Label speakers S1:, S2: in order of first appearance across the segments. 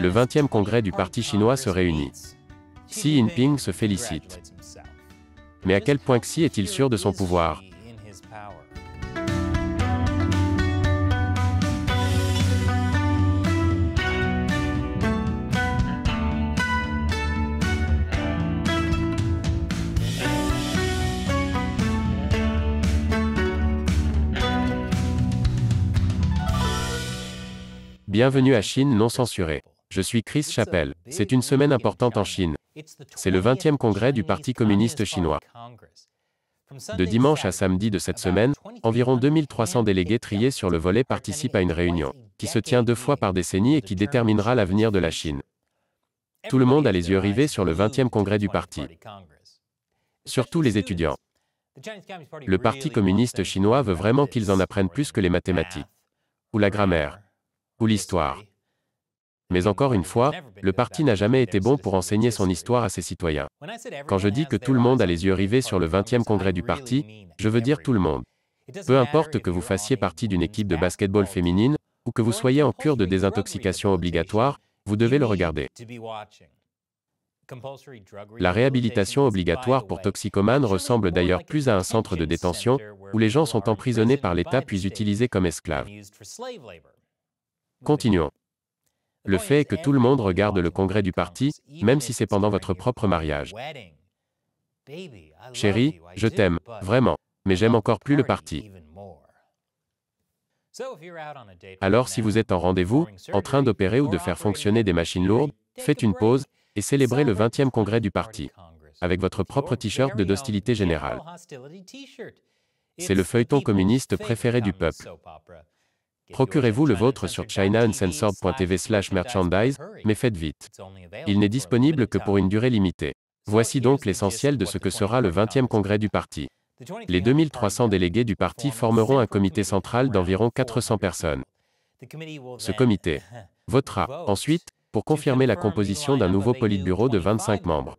S1: le 20e congrès du Parti chinois se réunit. Xi Jinping se félicite. Mais à quel point Xi est-il sûr de son pouvoir Bienvenue à Chine non censurée. Je suis Chris Chappelle. C'est une semaine importante en Chine. C'est le 20e congrès du Parti communiste chinois. De dimanche à samedi de cette semaine, environ 2300 délégués triés sur le volet participent à une réunion, qui se tient deux fois par décennie et qui déterminera l'avenir de la Chine. Tout le monde a les yeux rivés sur le 20e congrès du parti. Surtout les étudiants. Le Parti communiste chinois veut vraiment qu'ils en apprennent plus que les mathématiques, ou la grammaire, ou l'histoire. Mais encore une fois, le parti n'a jamais été bon pour enseigner son histoire à ses citoyens. Quand je dis que tout le monde a les yeux rivés sur le 20e congrès du parti, je veux dire tout le monde. Peu importe que vous fassiez partie d'une équipe de basketball féminine, ou que vous soyez en cure de désintoxication obligatoire, vous devez le regarder. La réhabilitation obligatoire pour toxicomanes ressemble d'ailleurs plus à un centre de détention, où les gens sont emprisonnés par l'État puis utilisés comme esclaves. Continuons le fait est que tout le monde regarde le congrès du parti, même si c'est pendant votre propre mariage.
S2: Chérie, je t'aime, vraiment,
S1: mais j'aime encore plus le parti. Alors si vous êtes en rendez-vous, en train d'opérer ou de faire fonctionner des machines lourdes, faites une pause et célébrez le 20e congrès du parti avec votre propre t-shirt de d'hostilité générale. C'est le feuilleton communiste préféré du peuple. Procurez-vous le vôtre sur chinauncensored.tv slash merchandise, mais faites vite. Il n'est disponible que pour une durée limitée. Voici donc l'essentiel de ce que sera le 20e congrès du parti. Les 2300 délégués du parti formeront un comité central d'environ 400 personnes. Ce comité votera ensuite pour confirmer la composition d'un nouveau Politburo de 25 membres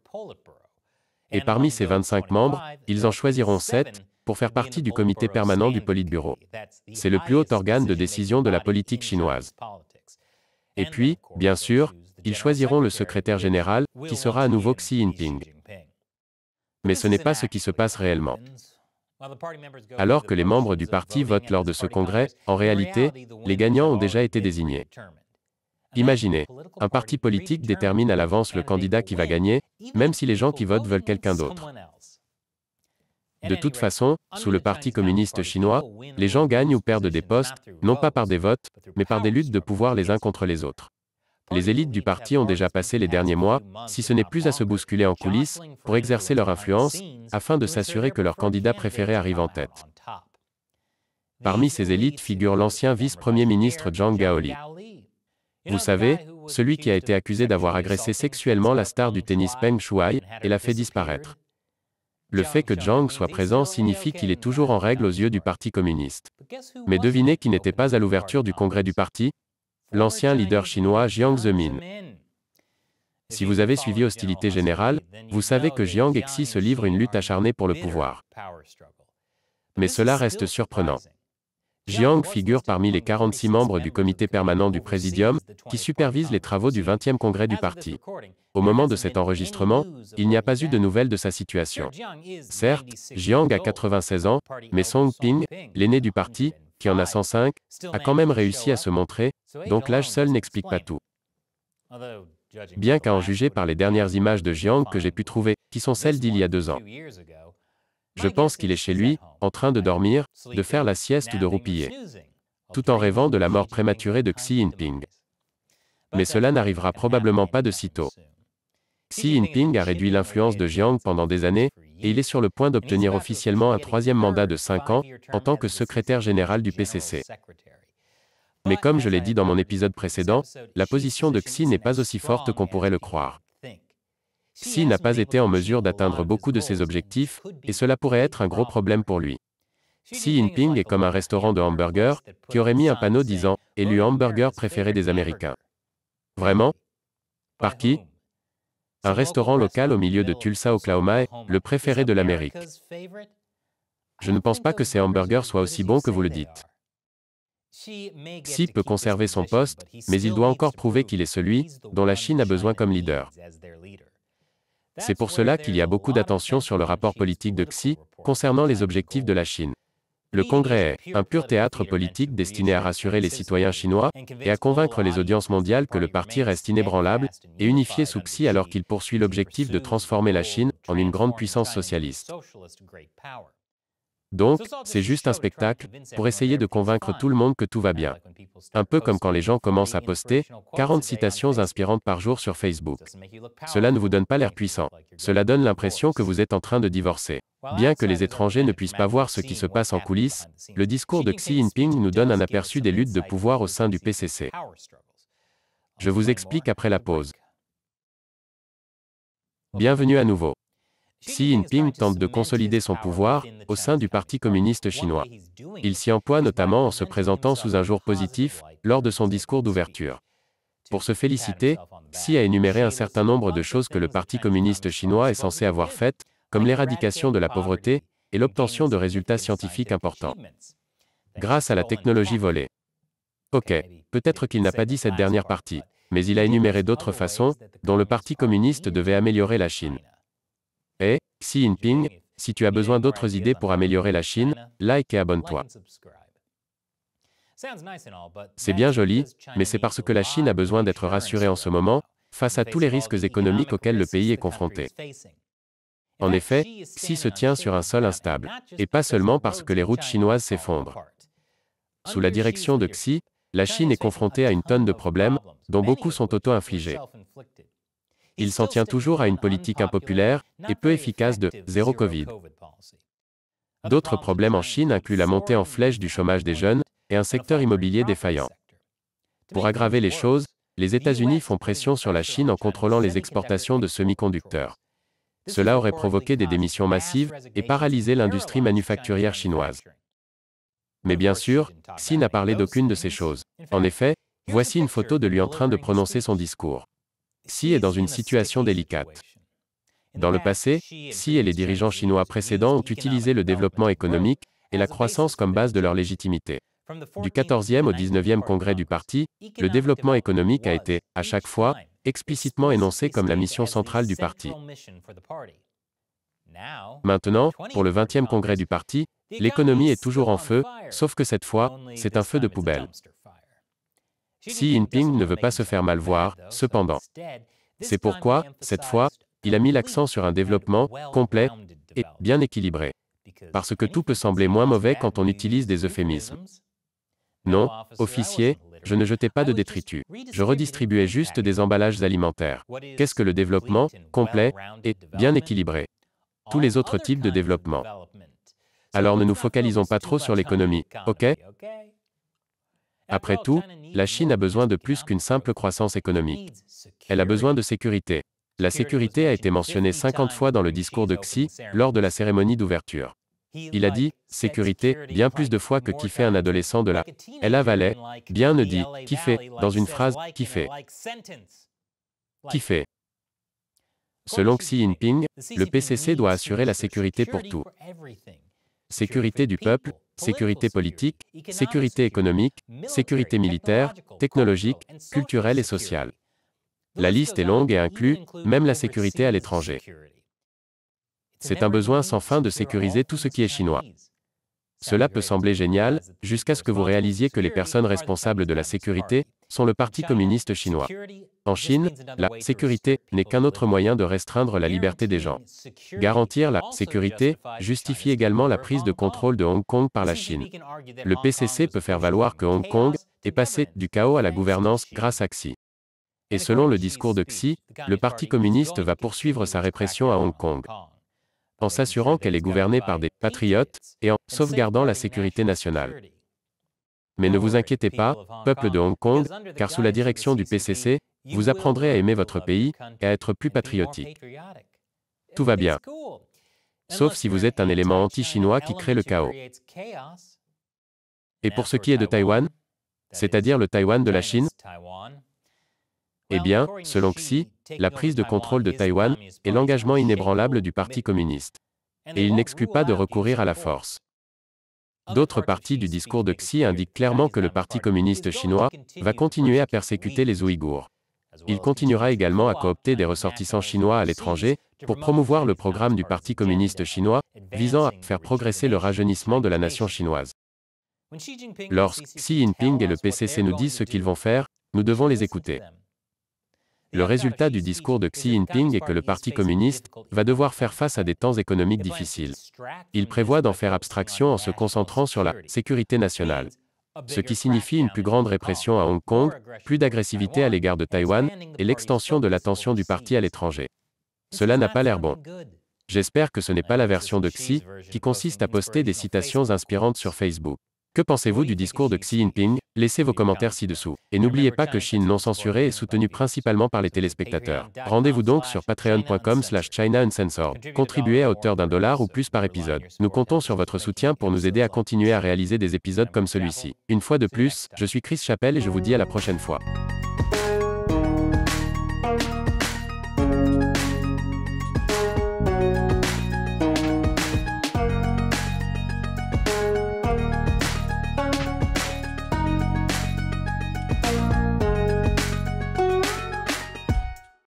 S1: et parmi ces 25 membres, ils en choisiront 7 pour faire partie du comité permanent du Politburo. C'est le plus haut organe de décision de la politique chinoise. Et puis, bien sûr, ils choisiront le secrétaire général, qui sera à nouveau Xi Jinping. Mais ce n'est pas ce qui se passe réellement. Alors que les membres du parti votent lors de ce congrès, en réalité, les gagnants ont déjà été désignés. Imaginez, un parti politique détermine à l'avance le candidat qui va gagner, même si les gens qui votent veulent quelqu'un d'autre. De toute façon, sous le Parti communiste chinois, les gens gagnent ou perdent des postes, non pas par des votes, mais par des luttes de pouvoir les uns contre les autres. Les élites du parti ont déjà passé les derniers mois, si ce n'est plus à se bousculer en coulisses, pour exercer leur influence, afin de s'assurer que leur candidat préféré arrive en tête. Parmi ces élites figure l'ancien vice-premier ministre Zhang Gaoli. Vous savez, celui qui a été accusé d'avoir agressé sexuellement la star du tennis Peng Shuai, et l'a fait disparaître. Le fait que Jiang soit présent signifie qu'il est toujours en règle aux yeux du Parti communiste. Mais devinez qui n'était pas à l'ouverture du congrès du parti L'ancien leader chinois Jiang Zemin. Si vous avez suivi Hostilité Générale, vous savez que Jiang Xi se livre une lutte acharnée pour le pouvoir. Mais cela reste surprenant. Jiang figure parmi les 46 membres du comité permanent du Présidium, qui supervise les travaux du 20e congrès du parti. Au moment de cet enregistrement, il n'y a pas eu de nouvelles de sa situation. Certes, Jiang a 96 ans, mais Song Ping, l'aîné du parti, qui en a 105, a quand même réussi à se montrer, donc l'âge seul n'explique pas tout. Bien qu'à en juger par les dernières images de Jiang que j'ai pu trouver, qui sont celles d'il y a deux ans. Je pense qu'il est chez lui, en train de dormir, de faire la sieste ou de roupiller, tout en rêvant de la mort prématurée de Xi Jinping. Mais cela n'arrivera probablement pas de si tôt. Xi Jinping a réduit l'influence de Jiang pendant des années, et il est sur le point d'obtenir officiellement un troisième mandat de 5 ans, en tant que secrétaire général du PCC. Mais comme je l'ai dit dans mon épisode précédent, la position de Xi n'est pas aussi forte qu'on pourrait le croire. Xi n'a pas été en mesure d'atteindre beaucoup de ses objectifs, et cela pourrait être un gros problème pour lui. Xi Jinping est comme un restaurant de hamburgers, qui aurait mis un panneau disant « élu hamburger préféré des Américains ». Vraiment Par qui Un restaurant local au milieu de Tulsa, Oklahoma est le préféré de l'Amérique. Je ne pense pas que ces hamburgers soient aussi bons que vous le dites. Xi peut conserver son poste, mais il doit encore prouver qu'il est celui dont la Chine a besoin comme leader. C'est pour cela qu'il y a beaucoup d'attention sur le rapport politique de Xi concernant les objectifs de la Chine. Le Congrès est un pur théâtre politique destiné à rassurer les citoyens chinois et à convaincre les audiences mondiales que le parti reste inébranlable et unifié sous Xi alors qu'il poursuit l'objectif de transformer la Chine en une grande puissance socialiste. Donc, c'est juste un spectacle, pour essayer de convaincre tout le monde que tout va bien. Un peu comme quand les gens commencent à poster 40 citations inspirantes par jour sur Facebook. Cela ne vous donne pas l'air puissant. Cela donne l'impression que vous êtes en train de divorcer. Bien que les étrangers ne puissent pas voir ce qui se passe en coulisses, le discours de Xi Jinping nous donne un aperçu des luttes de pouvoir au sein du PCC. Je vous explique après la pause. Bienvenue à nouveau. Xi Jinping tente de consolider son pouvoir au sein du Parti communiste chinois. Il s'y emploie notamment en se présentant sous un jour positif lors de son discours d'ouverture. Pour se féliciter, Xi a énuméré un certain nombre de choses que le Parti communiste chinois est censé avoir faites, comme l'éradication de la pauvreté et l'obtention de résultats scientifiques importants. Grâce à la technologie volée. Ok, peut-être qu'il n'a pas dit cette dernière partie, mais il a énuméré d'autres façons dont le Parti communiste devait améliorer la Chine. Et, eh, Xi Jinping, si tu as besoin d'autres idées pour améliorer la Chine, like et abonne-toi. C'est bien joli, mais c'est parce que la Chine a besoin d'être rassurée en ce moment, face à tous les risques économiques auxquels le pays est confronté. En effet, Xi se tient sur un sol instable, et pas seulement parce que les routes chinoises s'effondrent. Sous la direction de Xi, la Chine est confrontée à une tonne de problèmes, dont beaucoup sont auto-infligés il s'en tient toujours à une politique impopulaire et peu efficace de zéro Covid. D'autres problèmes en Chine incluent la montée en flèche du chômage des jeunes et un secteur immobilier défaillant. Pour aggraver les choses, les États-Unis font pression sur la Chine en contrôlant les exportations de semi-conducteurs. Cela aurait provoqué des démissions massives et paralysé l'industrie manufacturière chinoise. Mais bien sûr, Xi n'a parlé d'aucune de ces choses. En effet, voici une photo de lui en train de prononcer son discours. Xi est dans une situation délicate. Dans le passé, Xi et les dirigeants chinois précédents ont utilisé le développement économique et la croissance comme base de leur légitimité. Du 14e au 19e congrès du parti, le développement économique a été, à chaque fois, explicitement énoncé comme la mission centrale du parti. Maintenant, pour le 20e congrès du parti, l'économie est toujours en feu, sauf que cette fois, c'est un feu de poubelle. Xi Jinping ne veut pas se faire mal voir, cependant. C'est pourquoi, cette fois, il a mis l'accent sur un développement complet et bien équilibré. Parce que tout peut sembler moins mauvais quand on utilise des euphémismes. Non, officier, je ne jetais pas de détritus. Je redistribuais juste des emballages alimentaires. Qu'est-ce que le développement complet et bien équilibré Tous les autres types de développement. Alors ne nous focalisons pas trop sur l'économie, ok après tout, la Chine a besoin de plus qu'une simple croissance économique. Elle a besoin de sécurité. La sécurité a été mentionnée 50 fois dans le discours de Xi lors de la cérémonie d'ouverture. Il a dit sécurité bien plus de fois que kiffer un adolescent de la Elle avalait, bien ne dit kiffer dans une phrase kiffer. Kiffer. Selon Xi Jinping, le PCC doit assurer la sécurité pour tout sécurité du peuple, sécurité politique, sécurité économique, sécurité militaire, technologique, culturelle et sociale. La liste est longue et inclut même la sécurité à l'étranger. C'est un besoin sans fin de sécuriser tout ce qui est chinois. Cela peut sembler génial, jusqu'à ce que vous réalisiez que les personnes responsables de la sécurité sont le Parti communiste chinois. En Chine, la sécurité n'est qu'un autre moyen de restreindre la liberté des gens. Garantir la sécurité justifie également la prise de contrôle de Hong Kong par la Chine. Le PCC peut faire valoir que Hong Kong est passé du chaos à la gouvernance grâce à Xi. Et selon le discours de Xi, le Parti communiste va poursuivre sa répression à Hong Kong en s'assurant qu'elle est gouvernée par des patriotes et en sauvegardant la sécurité nationale. Mais ne vous inquiétez pas, peuple de Hong Kong, car sous la direction du PCC, vous apprendrez à aimer votre pays et à être plus patriotique. Tout va bien. Sauf si vous êtes un élément anti-chinois qui crée le chaos. Et pour ce qui est de Taïwan, c'est-à-dire le Taïwan de la Chine, eh bien, selon Xi, la prise de contrôle de Taïwan est l'engagement inébranlable du Parti communiste. Et il n'exclut pas de recourir à la force. D'autres parties du discours de Xi indiquent clairement que le Parti communiste chinois va continuer à persécuter les Ouïghours. Il continuera également à coopter des ressortissants chinois à l'étranger pour promouvoir le programme du Parti communiste chinois visant à faire progresser le rajeunissement de la nation chinoise. Lorsque Xi Jinping et le PCC nous disent ce qu'ils vont faire, nous devons les écouter. Le résultat du discours de Xi Jinping est que le Parti communiste va devoir faire face à des temps économiques difficiles. Il prévoit d'en faire abstraction en se concentrant sur la sécurité nationale, ce qui signifie une plus grande répression à Hong Kong, plus d'agressivité à l'égard de Taïwan, et l'extension de l'attention du parti à l'étranger. Cela n'a pas l'air bon. J'espère que ce n'est pas la version de Xi, qui consiste à poster des citations inspirantes sur Facebook. Que pensez-vous du discours de Xi Jinping Laissez vos commentaires ci-dessous. Et n'oubliez pas que Chine non censurée est soutenue principalement par les téléspectateurs. Rendez-vous donc sur patreon.com slash China Uncensored. Contribuez à hauteur d'un dollar ou plus par épisode. Nous comptons sur votre soutien pour nous aider à continuer à réaliser des épisodes comme celui-ci. Une fois de plus, je suis Chris Chappelle et je vous dis à la prochaine fois.